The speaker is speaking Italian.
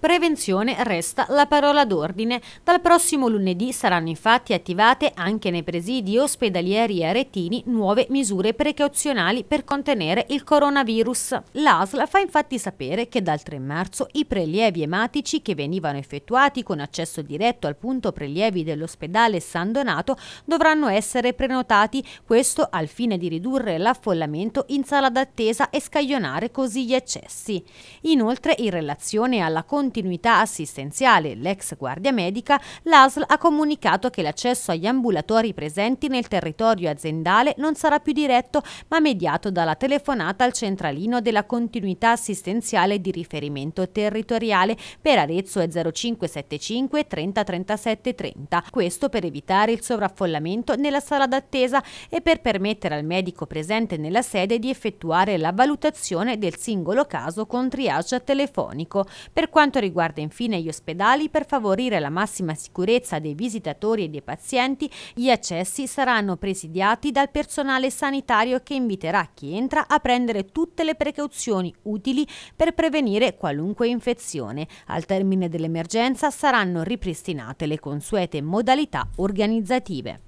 Prevenzione resta la parola d'ordine. Dal prossimo lunedì saranno infatti attivate anche nei presidi ospedalieri aretini nuove misure precauzionali per contenere il coronavirus. L'ASL fa infatti sapere che dal 3 marzo i prelievi ematici che venivano effettuati con accesso diretto al punto prelievi dell'ospedale San Donato dovranno essere prenotati, questo al fine di ridurre l'affollamento in sala d'attesa e scaglionare così gli eccessi. Inoltre, in relazione alla condizione continuità assistenziale, l'ex guardia medica, l'ASL ha comunicato che l'accesso agli ambulatori presenti nel territorio aziendale non sarà più diretto ma mediato dalla telefonata al centralino della continuità assistenziale di riferimento territoriale per Arezzo è 0575 30 37 30. Questo per evitare il sovraffollamento nella sala d'attesa e per permettere al medico presente nella sede di effettuare la valutazione del singolo caso con triage telefonico. Per quanto riguarda infine gli ospedali, per favorire la massima sicurezza dei visitatori e dei pazienti, gli accessi saranno presidiati dal personale sanitario che inviterà chi entra a prendere tutte le precauzioni utili per prevenire qualunque infezione. Al termine dell'emergenza saranno ripristinate le consuete modalità organizzative.